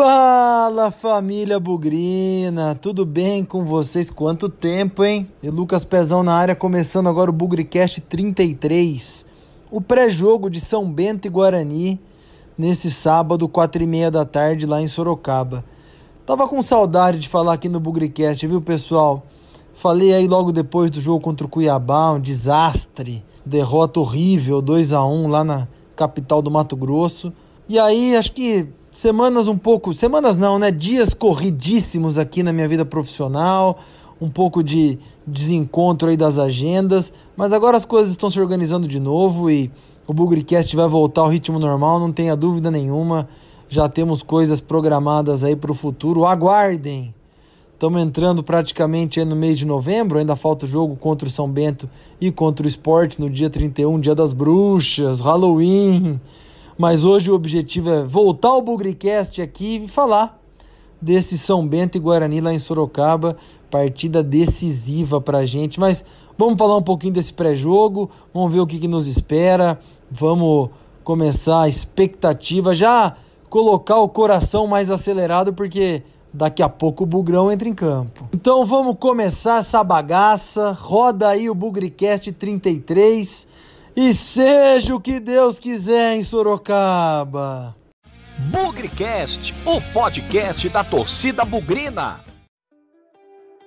Fala família Bugrina, tudo bem com vocês? Quanto tempo, hein? E Lucas Pezão na área, começando agora o Bugricast 33. O pré-jogo de São Bento e Guarani, nesse sábado, quatro e meia da tarde, lá em Sorocaba. Tava com saudade de falar aqui no Bugricast, viu pessoal? Falei aí logo depois do jogo contra o Cuiabá, um desastre, derrota horrível, 2 a 1 um, lá na capital do Mato Grosso. E aí, acho que semanas um pouco, semanas não, né? Dias corridíssimos aqui na minha vida profissional, um pouco de desencontro aí das agendas, mas agora as coisas estão se organizando de novo e o Bugrecast vai voltar ao ritmo normal, não tenha dúvida nenhuma. Já temos coisas programadas aí para o futuro. Aguardem! Estamos entrando praticamente no mês de novembro, ainda falta o jogo contra o São Bento e contra o Esporte no dia 31, dia das bruxas, Halloween mas hoje o objetivo é voltar ao Bugricast aqui e falar desse São Bento e Guarani lá em Sorocaba, partida decisiva pra gente, mas vamos falar um pouquinho desse pré-jogo, vamos ver o que, que nos espera, vamos começar a expectativa, já colocar o coração mais acelerado, porque daqui a pouco o Bugrão entra em campo. Então vamos começar essa bagaça, roda aí o Bugricast 33, e seja o que Deus quiser em Sorocaba. Bugrecast, o podcast da torcida bugrina.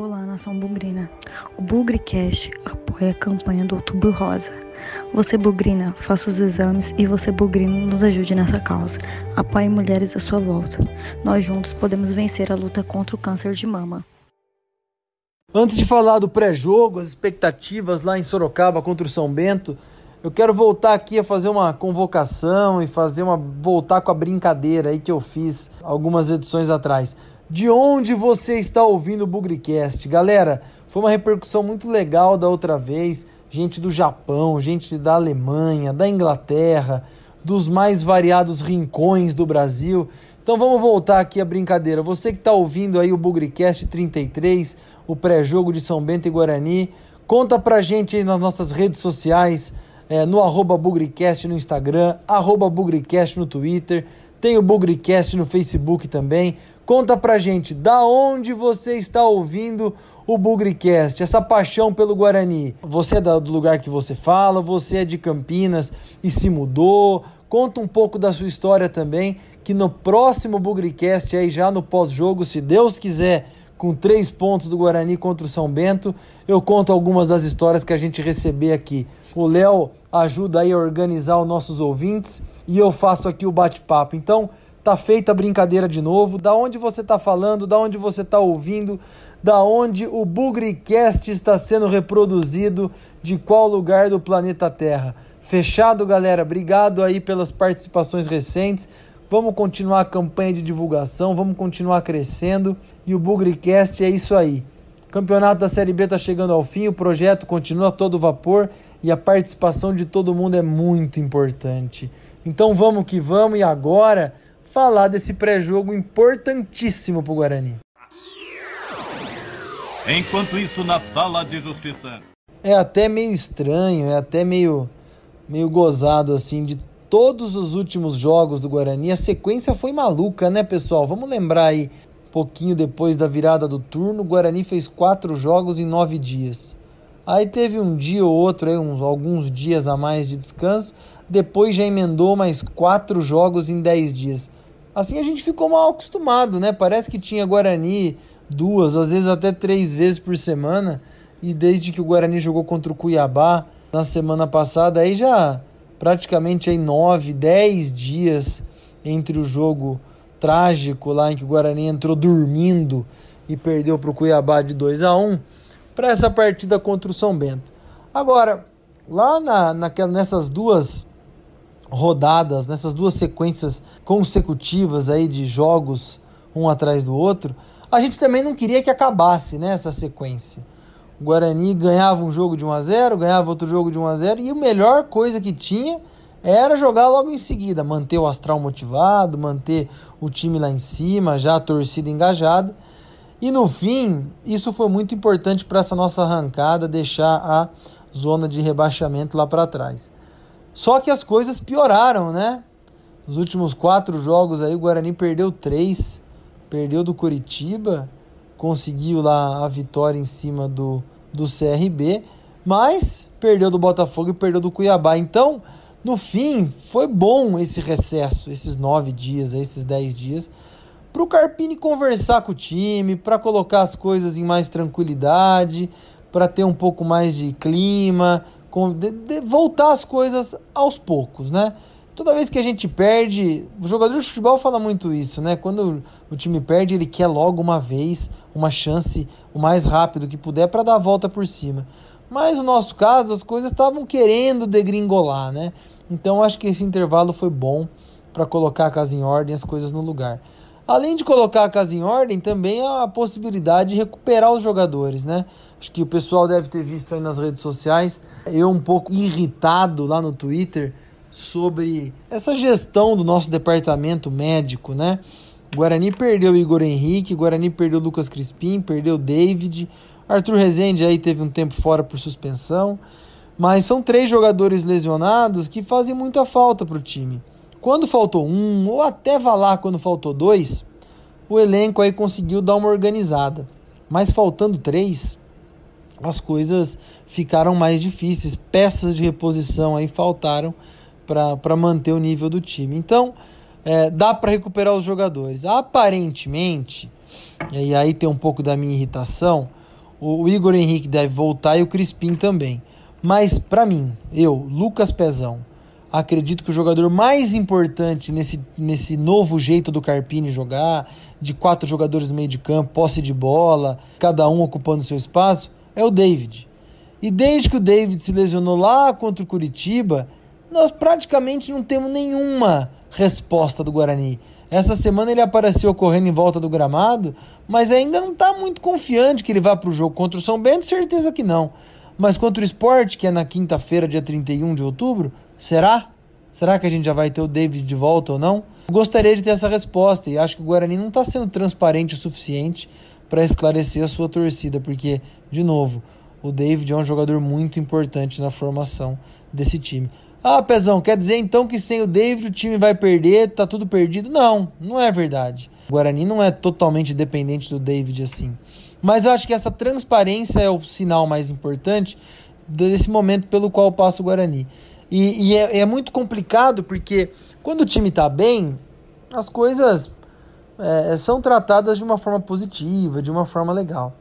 Olá, nação bugrina. O Bugrecast apoia a campanha do Outubro Rosa. Você bugrina, faça os exames e você bugrino nos ajude nessa causa. Apoie mulheres à sua volta. Nós juntos podemos vencer a luta contra o câncer de mama. Antes de falar do pré-jogo, as expectativas lá em Sorocaba contra o São Bento, eu quero voltar aqui a fazer uma convocação e fazer uma voltar com a brincadeira aí que eu fiz algumas edições atrás. De onde você está ouvindo o Bugricast? Galera, foi uma repercussão muito legal da outra vez. Gente do Japão, gente da Alemanha, da Inglaterra, dos mais variados rincões do Brasil. Então vamos voltar aqui a brincadeira. Você que está ouvindo aí o Bugricast 33, o pré-jogo de São Bento e Guarani, conta pra gente aí nas nossas redes sociais é, no arroba Bugricast no Instagram, arroba Bugricast no Twitter, tem o Bugricast no Facebook também. Conta pra gente da onde você está ouvindo o Bugricast, essa paixão pelo Guarani. Você é do lugar que você fala, você é de Campinas e se mudou. Conta um pouco da sua história também, que no próximo Bugricast, aí já no pós-jogo, se Deus quiser, com três pontos do Guarani contra o São Bento. Eu conto algumas das histórias que a gente receber aqui. O Léo ajuda aí a organizar os nossos ouvintes e eu faço aqui o bate-papo. Então, tá feita a brincadeira de novo. Da onde você tá falando, da onde você tá ouvindo, da onde o Bugricast está sendo reproduzido, de qual lugar do planeta Terra. Fechado, galera. Obrigado aí pelas participações recentes. Vamos continuar a campanha de divulgação, vamos continuar crescendo. E o BugriCast é isso aí. campeonato da Série B está chegando ao fim, o projeto continua todo vapor e a participação de todo mundo é muito importante. Então vamos que vamos e agora falar desse pré-jogo importantíssimo para o Guarani. Enquanto isso, na sala de justiça. É até meio estranho, é até meio, meio gozado assim de todos os últimos jogos do Guarani, a sequência foi maluca, né, pessoal? Vamos lembrar aí, pouquinho depois da virada do turno, o Guarani fez quatro jogos em nove dias. Aí teve um dia ou outro, aí uns, alguns dias a mais de descanso, depois já emendou mais quatro jogos em dez dias. Assim a gente ficou mal acostumado, né? Parece que tinha Guarani duas, às vezes até três vezes por semana. E desde que o Guarani jogou contra o Cuiabá na semana passada, aí já praticamente aí nove, dez dias entre o jogo trágico lá em que o Guarani entrou dormindo e perdeu para o Cuiabá de 2 a 1 para essa partida contra o São Bento. Agora, lá na, naquela, nessas duas rodadas, nessas duas sequências consecutivas aí de jogos um atrás do outro, a gente também não queria que acabasse né, essa sequência. O Guarani ganhava um jogo de 1 a 0, ganhava outro jogo de 1 a 0 e a melhor coisa que tinha era jogar logo em seguida, manter o astral motivado, manter o time lá em cima, já a torcida engajada. E no fim, isso foi muito importante para essa nossa arrancada, deixar a zona de rebaixamento lá para trás. Só que as coisas pioraram, né? Nos últimos quatro jogos aí, o Guarani perdeu três, perdeu do Curitiba, conseguiu lá a vitória em cima do, do CRB, mas perdeu do Botafogo e perdeu do Cuiabá. Então, no fim, foi bom esse recesso, esses nove dias, esses dez dias, para o Carpini conversar com o time, para colocar as coisas em mais tranquilidade, para ter um pouco mais de clima, voltar as coisas aos poucos, né? Toda vez que a gente perde, o jogador de futebol fala muito isso, né? Quando o time perde, ele quer logo uma vez uma chance o mais rápido que puder para dar a volta por cima. Mas no nosso caso, as coisas estavam querendo degringolar, né? Então acho que esse intervalo foi bom para colocar a casa em ordem, as coisas no lugar. Além de colocar a casa em ordem, também a possibilidade de recuperar os jogadores, né? Acho que o pessoal deve ter visto aí nas redes sociais, eu um pouco irritado lá no Twitter, sobre essa gestão do nosso departamento médico, né? Guarani perdeu Igor Henrique, Guarani perdeu Lucas Crispim, perdeu David, Arthur Rezende aí teve um tempo fora por suspensão, mas são três jogadores lesionados que fazem muita falta para o time. Quando faltou um, ou até vá lá quando faltou dois, o elenco aí conseguiu dar uma organizada. Mas faltando três, as coisas ficaram mais difíceis, peças de reposição aí faltaram para manter o nível do time. Então, é, dá para recuperar os jogadores. Aparentemente, e aí tem um pouco da minha irritação, o Igor Henrique deve voltar e o Crispim também. Mas para mim, eu, Lucas Pezão, acredito que o jogador mais importante nesse, nesse novo jeito do Carpini jogar, de quatro jogadores no meio de campo, posse de bola, cada um ocupando seu espaço, é o David. E desde que o David se lesionou lá contra o Curitiba, nós praticamente não temos nenhuma resposta do Guarani. Essa semana ele apareceu correndo em volta do gramado, mas ainda não está muito confiante que ele vá para o jogo contra o São Bento, certeza que não. Mas contra o esporte, que é na quinta-feira, dia 31 de outubro, será? Será que a gente já vai ter o David de volta ou não? gostaria de ter essa resposta e acho que o Guarani não está sendo transparente o suficiente para esclarecer a sua torcida, porque, de novo, o David é um jogador muito importante na formação desse time. Ah, Pezão, quer dizer então que sem o David o time vai perder, tá tudo perdido? Não, não é verdade. O Guarani não é totalmente dependente do David assim. Mas eu acho que essa transparência é o sinal mais importante desse momento pelo qual passa o Guarani. E, e é, é, muito complicado porque quando o time está bem, as coisas é, são tratadas de uma forma positiva, de uma forma legal.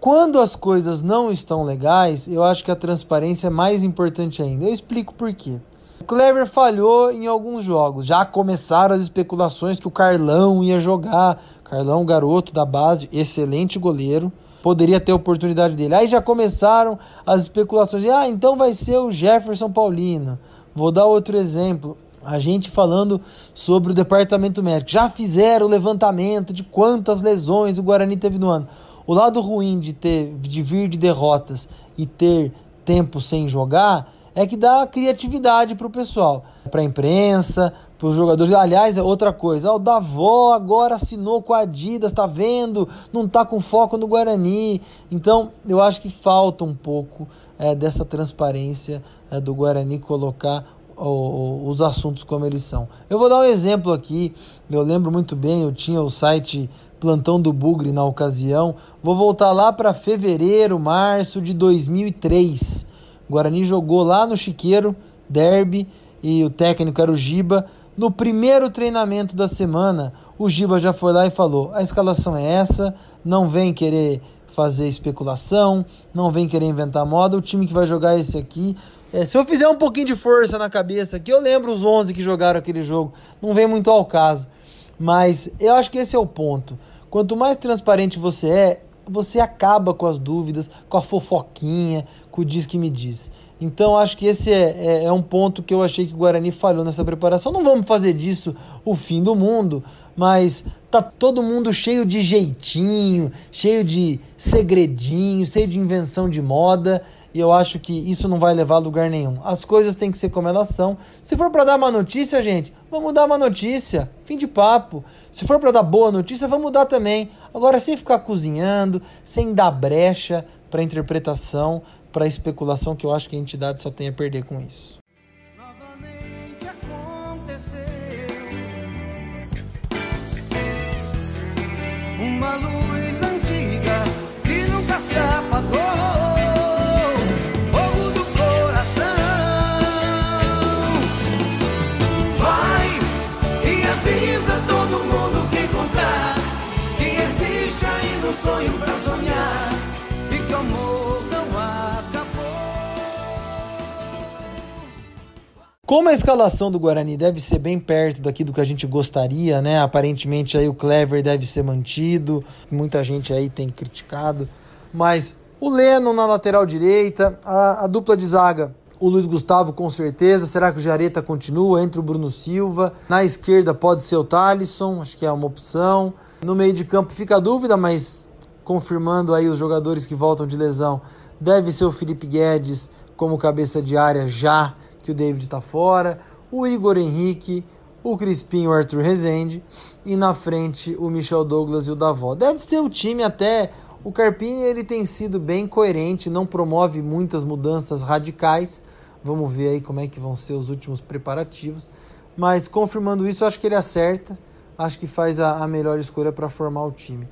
Quando as coisas não estão legais, eu acho que a transparência é mais importante ainda. Eu explico por quê. O Clever falhou em alguns jogos. Já começaram as especulações que o Carlão ia jogar. Carlão, garoto da base, excelente goleiro, poderia ter oportunidade dele. Aí já começaram as especulações. Ah, então vai ser o Jefferson Paulino. Vou dar outro exemplo. A gente falando sobre o departamento médico. Já fizeram o levantamento de quantas lesões o Guarani teve no ano. O lado ruim de ter de vir de derrotas e ter tempo sem jogar é que dá criatividade para o pessoal, para a imprensa, para os jogadores. Aliás, é outra coisa. Ah, o Davó agora assinou com a Adidas, tá vendo? Não tá com foco no Guarani. Então, eu acho que falta um pouco é, dessa transparência é, do Guarani colocar os assuntos como eles são. Eu vou dar um exemplo aqui. Eu lembro muito bem, eu tinha o site Plantão do Bugre na ocasião. Vou voltar lá para fevereiro, março de 2003. O Guarani jogou lá no Chiqueiro, derby, e o técnico era o Giba. No primeiro treinamento da semana, o Giba já foi lá e falou: a escalação é essa, não vem querer fazer especulação, não vem querer inventar moda. O time que vai jogar é esse aqui. É, se eu fizer um pouquinho de força na cabeça aqui, eu lembro os 11 que jogaram aquele jogo. Não vem muito ao caso. Mas eu acho que esse é o ponto. Quanto mais transparente você é, você acaba com as dúvidas, com a fofoquinha, com o diz que me diz. Então acho que esse é, é, é, um ponto que eu achei que o Guarani falhou nessa preparação. Não vamos fazer disso o fim do mundo, mas tá todo mundo cheio de jeitinho, cheio de segredinho, cheio de invenção de moda. E eu acho que isso não vai levar a lugar nenhum. As coisas têm que ser como elas são. Se for para dar uma notícia, gente, vamos dar uma notícia. Fim de papo. Se for para dar boa notícia, vamos dar também. Agora, sem ficar cozinhando, sem dar brecha para interpretação, para especulação, que eu acho que a entidade só tem a perder com isso. uma luz antiga que nunca se apagou. Fogo do coração. Vai e avisa todo mundo que encontrar que existe ainda no sonho pra Como a escalação do Guarani deve ser bem perto daquilo que a gente gostaria, né? Aparentemente aí o Clever deve ser mantido, muita gente aí tem criticado, mas o Leno na lateral direita, a, a dupla de zaga, o Luiz Gustavo com certeza, será que o Jareta continua? Entra o Bruno Silva, na esquerda pode ser o Thalisson, acho que é uma opção. No meio de campo fica a dúvida, mas confirmando aí os jogadores que voltam de lesão, deve ser o Felipe Guedes como cabeça de área já que o David está fora, o Igor Henrique, o Crispim, o Arthur Rezende, e na frente o Michel Douglas e o Davó. Deve ser o time até. O Carpini ele tem sido bem coerente, não promove muitas mudanças radicais. Vamos ver aí como é que vão ser os últimos preparativos. Mas confirmando isso, acho que ele acerta. Acho que faz a, a melhor escolha para formar o time.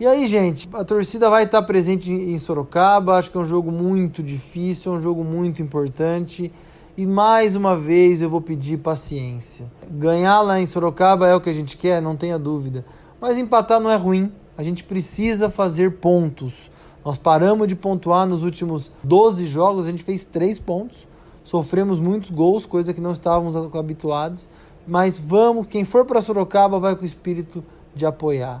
E aí, gente, a torcida vai estar tá presente em Sorocaba. Acho que é um jogo muito difícil, é um jogo muito importante. E mais uma vez eu vou pedir paciência. Ganhar lá em Sorocaba é o que a gente quer, não tenha dúvida. Mas empatar não é ruim. A gente precisa fazer pontos. Nós paramos de pontuar nos últimos 12 jogos, a gente fez 3 pontos. Sofremos muitos gols, coisa que não estávamos habituados. Mas vamos, quem for para Sorocaba vai com o espírito de apoiar.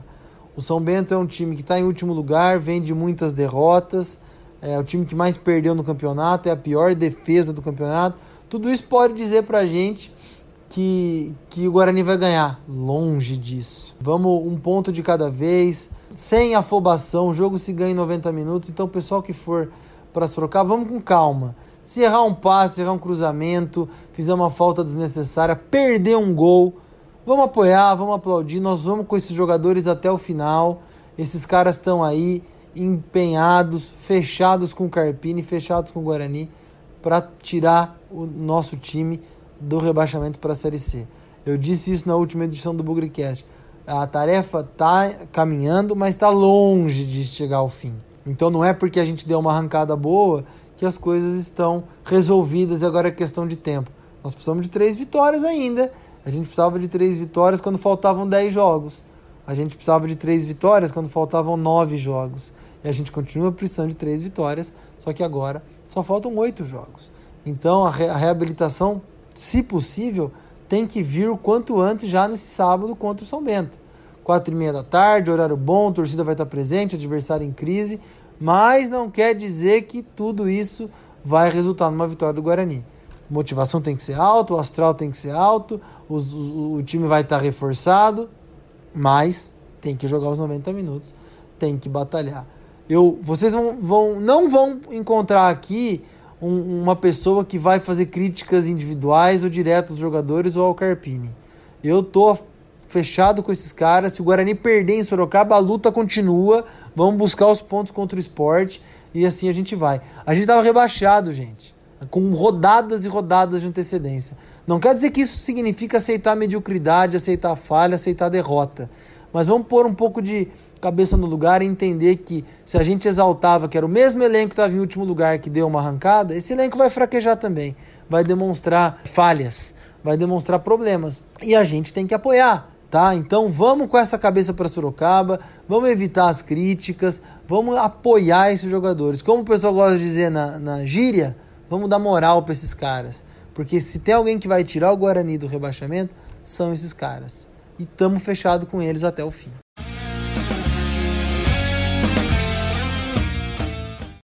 O São Bento é um time que está em último lugar, vem de muitas derrotas, é o time que mais perdeu no campeonato, é a pior defesa do campeonato. Tudo isso pode dizer pra gente que, que o Guarani vai ganhar. Longe disso. Vamos um ponto de cada vez, sem afobação. O jogo se ganha em 90 minutos. Então, pessoal que for para trocar vamos com calma. Se errar um passe, errar um cruzamento, fizer uma falta desnecessária, perder um gol, vamos apoiar, vamos aplaudir. Nós vamos com esses jogadores até o final. Esses caras estão aí empenhados, fechados com o Carpini, fechados com o Guarani, para tirar o nosso time do rebaixamento para a Série C. Eu disse isso na última edição do Bugrecast. A tarefa está caminhando, mas está longe de chegar ao fim. Então não é porque a gente deu uma arrancada boa que as coisas estão resolvidas e agora é questão de tempo. Nós precisamos de três vitórias ainda. A gente precisava de três vitórias quando faltavam dez jogos. A gente precisava de três vitórias quando faltavam nove jogos. E a gente continua precisando de três vitórias, só que agora só faltam oito jogos. Então a, re a reabilitação, se possível, tem que vir o quanto antes já nesse sábado contra o São Bento. Quatro e meia da tarde, horário bom, torcida vai estar presente, adversário em crise, mas não quer dizer que tudo isso vai resultar numa vitória do Guarani. Motivação tem que ser alta, o astral tem que ser alto, os, os, o time vai estar reforçado, mas tem que jogar os 90 minutos, tem que batalhar. Eu, vocês vão, vão, não vão encontrar aqui um, uma pessoa que vai fazer críticas individuais ou direto aos jogadores ou ao Carpini. Eu tô fechado com esses caras. Se o Guarani perder em Sorocaba, a luta continua. Vamos buscar os pontos contra o esporte e assim a gente vai. A gente estava rebaixado, gente, com rodadas e rodadas de antecedência. Não quer dizer que isso significa aceitar mediocridade, aceitar falha, aceitar derrota. Mas vamos pôr um pouco de cabeça no lugar e entender que se a gente exaltava que era o mesmo elenco que estava em último lugar que deu uma arrancada, esse elenco vai fraquejar também, vai demonstrar falhas, vai demonstrar problemas. E a gente tem que apoiar. Tá? Então vamos com essa cabeça para Sorocaba, vamos evitar as críticas, vamos apoiar esses jogadores. Como o pessoal gosta de dizer na, na gíria, vamos dar moral para esses caras. Porque se tem alguém que vai tirar o Guarani do rebaixamento, são esses caras e estamos fechado com eles até o fim.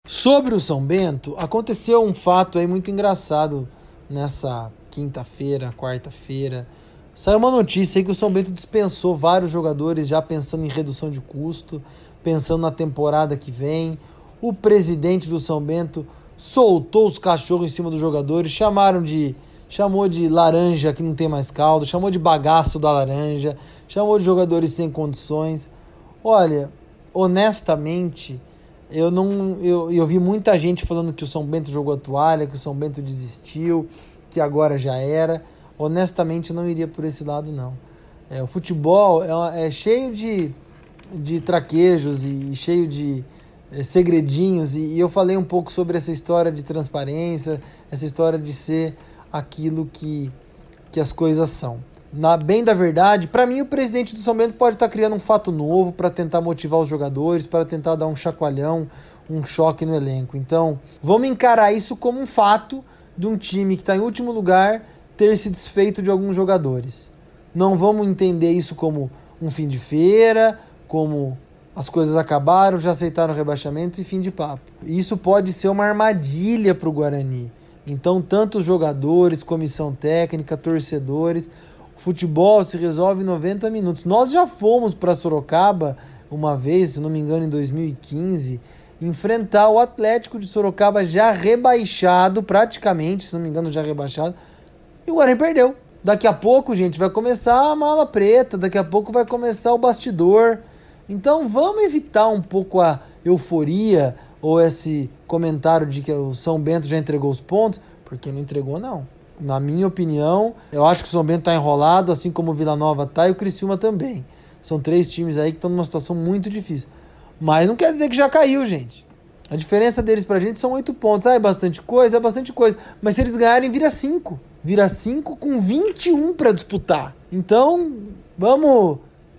Sobre o São Bento, aconteceu um fato aí muito engraçado nessa quinta-feira, quarta-feira. Saiu uma notícia aí que o São Bento dispensou vários jogadores já pensando em redução de custo, pensando na temporada que vem. O presidente do São Bento soltou os cachorros em cima dos jogadores, chamaram de chamou de laranja que não tem mais caldo, chamou de bagaço da laranja, chamou de jogadores sem condições. Olha, honestamente, eu não eu, eu vi muita gente falando que o São Bento jogou a toalha, que o São Bento desistiu, que agora já era. Honestamente, eu não iria por esse lado não. É, o futebol é, é, cheio de, de traquejos e, e cheio de é, segredinhos e, e eu falei um pouco sobre essa história de transparência, essa história de ser aquilo que, que as coisas são. Na bem da verdade, para mim o presidente do São Bento pode estar tá criando um fato novo para tentar motivar os jogadores, para tentar dar um chacoalhão, um choque no elenco. Então, vamos encarar isso como um fato de um time que está em último lugar ter se desfeito de alguns jogadores. Não vamos entender isso como um fim de feira, como as coisas acabaram, já aceitaram o rebaixamento e fim de papo. Isso pode ser uma armadilha para o Guarani. Então, tanto jogadores, comissão técnica, torcedores, o futebol se resolve em 90 minutos. Nós já fomos para Sorocaba uma vez, se não me engano, em 2015, enfrentar o Atlético de Sorocaba já rebaixado, praticamente, se não me engano, já rebaixado. E o Guarani perdeu. Daqui a pouco, gente, vai começar a mala preta, daqui a pouco vai começar o bastidor. Então, vamos evitar um pouco a euforia, ou esse comentário de que o São Bento já entregou os pontos, porque não entregou, não. Na minha opinião, eu acho que o São Bento está enrolado, assim como o Vila Nova está e o Criciúma também. São três times aí que estão numa situação muito difícil. Mas não quer dizer que já caiu, gente. A diferença deles pra gente são oito pontos. Ah, é bastante coisa, é bastante coisa. Mas se eles ganharem, vira cinco. Vira cinco com 21 para disputar. Então, vamos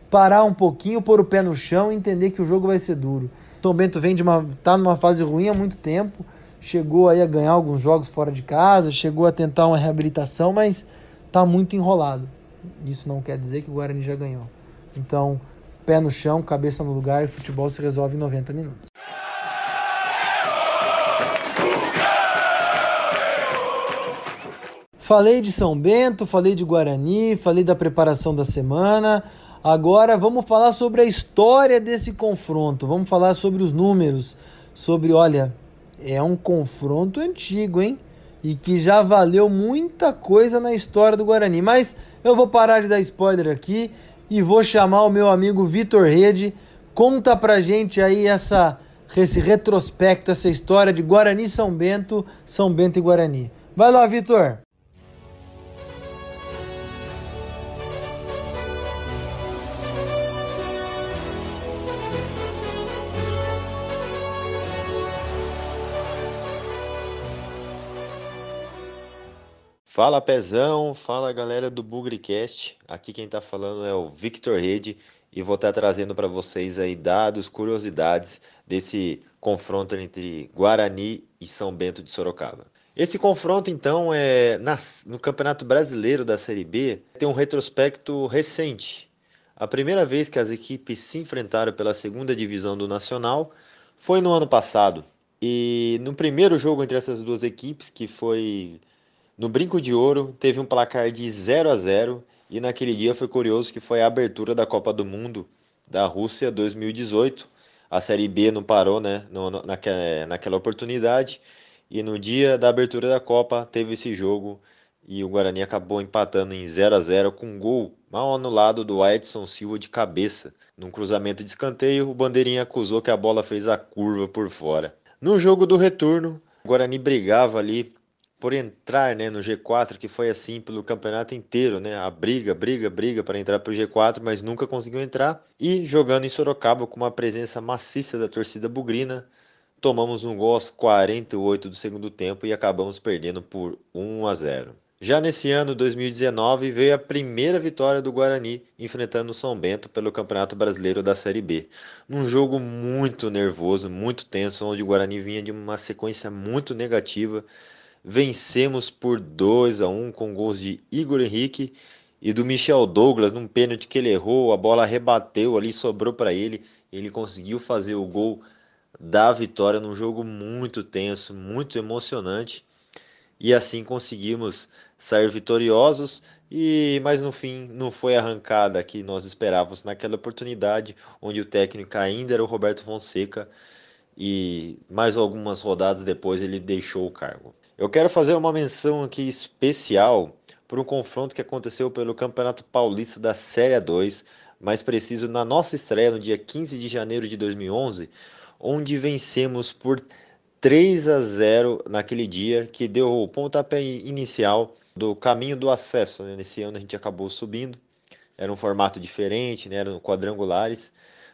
parar um pouquinho, pôr o pé no chão e entender que o jogo vai ser duro. Tom Bento vem de uma tá numa fase ruim há muito tempo, chegou aí a ganhar alguns jogos fora de casa, chegou a tentar uma reabilitação, mas tá muito enrolado. Isso não quer dizer que o Guarani já ganhou. Então, pé no chão, cabeça no lugar e futebol se resolve em 90 minutos. Falei de São Bento, falei de Guarani, falei da preparação da semana. Agora vamos falar sobre a história desse confronto, vamos falar sobre os números, sobre, olha, é um confronto antigo, hein? E que já valeu muita coisa na história do Guarani. Mas eu vou parar de dar spoiler aqui e vou chamar o meu amigo Vitor Rede. Conta pra gente aí essa, esse retrospecto, essa história de Guarani São Bento, São Bento e Guarani. Vai lá, Vitor! Fala pezão, fala galera do Bugrecast. Aqui quem tá falando é o Victor Rede e vou estar tá trazendo para vocês aí dados, curiosidades desse confronto entre Guarani e São Bento de Sorocaba. Esse confronto então é no Campeonato Brasileiro da Série B tem um retrospecto recente. A primeira vez que as equipes se enfrentaram pela segunda divisão do Nacional foi no ano passado. E no primeiro jogo entre essas duas equipes, que foi no Brinco de Ouro, teve um placar de 0 a 0 e naquele dia foi curioso que foi a abertura da Copa do Mundo da Rússia 2018. A Série B não parou né, no, no, naquela, naquela oportunidade. E no dia da abertura da Copa teve esse jogo e o Guarani acabou empatando em 0 a 0 com um gol mal anulado do Edson Silva de cabeça. Num cruzamento de escanteio, o Bandeirinha acusou que a bola fez a curva por fora. No jogo do retorno, o Guarani brigava ali por entrar né, no G4, que foi assim pelo campeonato inteiro, né? A briga, briga, briga para entrar para o G4, mas nunca conseguiu entrar. E jogando em Sorocaba com uma presença maciça da torcida bugrina, tomamos um gol aos 48 do segundo tempo e acabamos perdendo por 1 a 0. Já nesse ano, 2019, veio a primeira vitória do Guarani enfrentando o São Bento pelo Campeonato Brasileiro da Série B. Num jogo muito nervoso, muito tenso, onde o Guarani vinha de uma sequência muito negativa, vencemos por 2 a 1 com gols de Igor Henrique e do Michel Douglas num pênalti que ele errou, a bola rebateu ali, sobrou para ele, ele conseguiu fazer o gol da vitória num jogo muito tenso, muito emocionante. E assim conseguimos sair vitoriosos e mas no fim não foi a arrancada que nós esperávamos naquela oportunidade, onde o técnico ainda era o Roberto Fonseca e mais algumas rodadas depois ele deixou o cargo. Eu quero fazer uma menção aqui especial por um confronto que aconteceu pelo Campeonato Paulista da Série 2, mais preciso na nossa estreia no dia 15 de janeiro de 2011, onde vencemos por 3 a 0 naquele dia, que deu o pontapé inicial do caminho do acesso. Né? Nesse ano a gente acabou subindo, era um formato diferente, né? eram quadrangulares.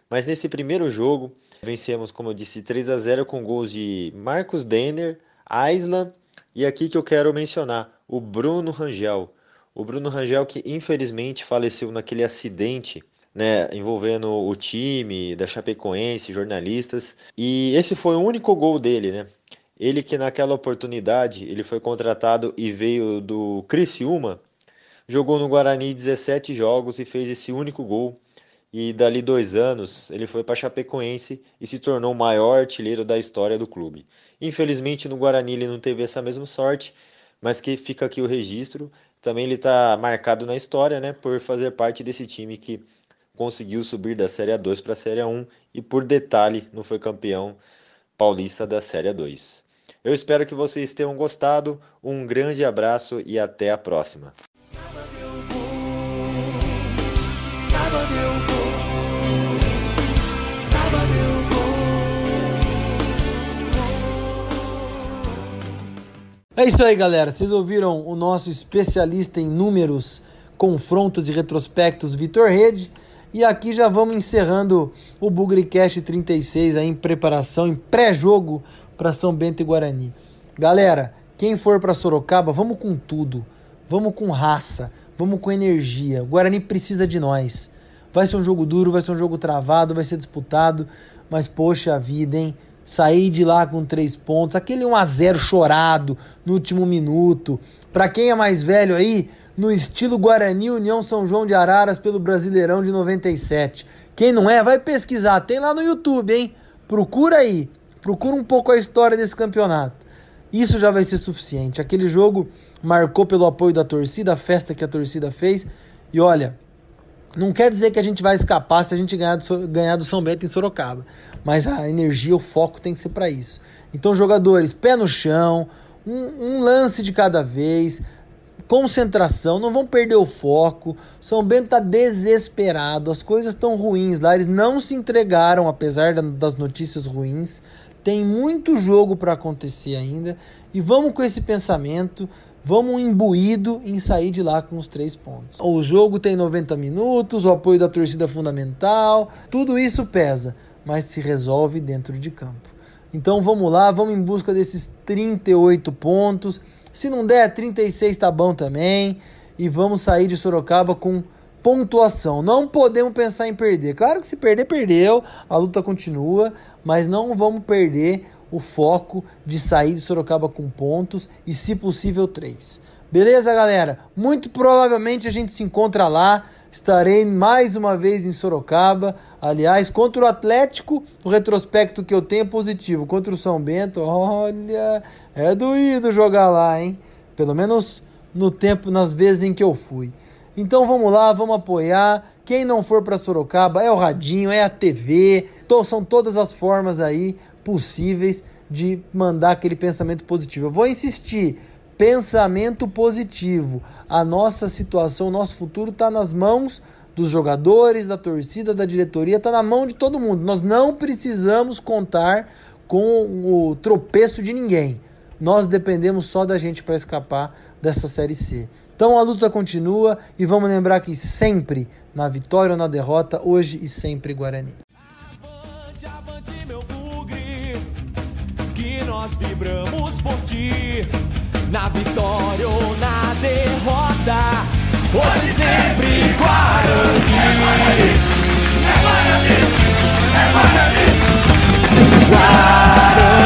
Mas nesse primeiro jogo, vencemos, como eu disse, 3 a 0 com gols de Marcos Denner, Aisla e aqui que eu quero mencionar o Bruno Rangel. O Bruno Rangel que infelizmente faleceu naquele acidente né, envolvendo o time da Chapecoense, jornalistas. E esse foi o único gol dele, né? Ele que naquela oportunidade ele foi contratado e veio do Criciúma, jogou no Guarani 17 jogos e fez esse único gol e dali dois anos ele foi para Chapecoense e se tornou o maior artilheiro da história do clube. Infelizmente no Guarani ele não teve essa mesma sorte, mas que fica aqui o registro. Também ele está marcado na história, né, por fazer parte desse time que conseguiu subir da Série 2 para a Série 1 e por detalhe não foi campeão paulista da Série 2. Eu espero que vocês tenham gostado. Um grande abraço e até a próxima. É isso aí, galera. Vocês ouviram o nosso especialista em números, confrontos e retrospectos, Vitor Rede. E aqui já vamos encerrando o Bugricast 36 aí em preparação, em pré-jogo para São Bento e Guarani. Galera, quem for para Sorocaba, vamos com tudo. Vamos com raça, vamos com energia. O Guarani precisa de nós. Vai ser um jogo duro, vai ser um jogo travado, vai ser disputado, mas poxa vida, hein? sair de lá com três pontos, aquele 1 a 0 chorado no último minuto. Para quem é mais velho aí, no estilo Guarani União São João de Araras pelo Brasileirão de 97. Quem não é, vai pesquisar, tem lá no YouTube, hein? Procura aí, procura um pouco a história desse campeonato. Isso já vai ser suficiente. Aquele jogo marcou pelo apoio da torcida, a festa que a torcida fez. E olha, não quer dizer que a gente vai escapar se a gente ganhar do, ganhar do São Bento em Sorocaba. Mas a energia, o foco tem que ser para isso. Então, jogadores, pé no chão, um, um, lance de cada vez, concentração, não vão perder o foco. São Bento está desesperado, as coisas estão ruins lá, eles não se entregaram, apesar das notícias ruins. Tem muito jogo para acontecer ainda. E vamos com esse pensamento. Vamos imbuído em sair de lá com os três pontos. O jogo tem 90 minutos, o apoio da torcida é fundamental, tudo isso pesa, mas se resolve dentro de campo. Então vamos lá, vamos em busca desses 38 pontos. Se não der, 36 tá bom também. E vamos sair de Sorocaba com pontuação. Não podemos pensar em perder. Claro que se perder, perdeu, a luta continua, mas não vamos perder o foco de sair de Sorocaba com pontos e, se possível, três. Beleza, galera? Muito provavelmente a gente se encontra lá. Estarei mais uma vez em Sorocaba. Aliás, contra o Atlético, o retrospecto que eu tenho é positivo. Contra o São Bento, olha, é doído jogar lá, hein? Pelo menos no tempo, nas vezes em que eu fui. Então vamos lá, vamos apoiar. Quem não for para Sorocaba, é o Radinho, é a TV. Então, são todas as formas aí possíveis de mandar aquele pensamento positivo. Eu vou insistir, pensamento positivo. A nossa situação, o nosso futuro está nas mãos dos jogadores, da torcida, da diretoria, está na mão de todo mundo. Nós não precisamos contar com o tropeço de ninguém. Nós dependemos só da gente para escapar dessa Série C. Então a luta continua e vamos lembrar que sempre, na vitória ou na derrota, hoje e sempre Guarani. Avante, avante, meu nós vibramos por ti, na vitória ou na derrota, hoje e sempre Guarani. É Guarani, é Guarani, Guarani.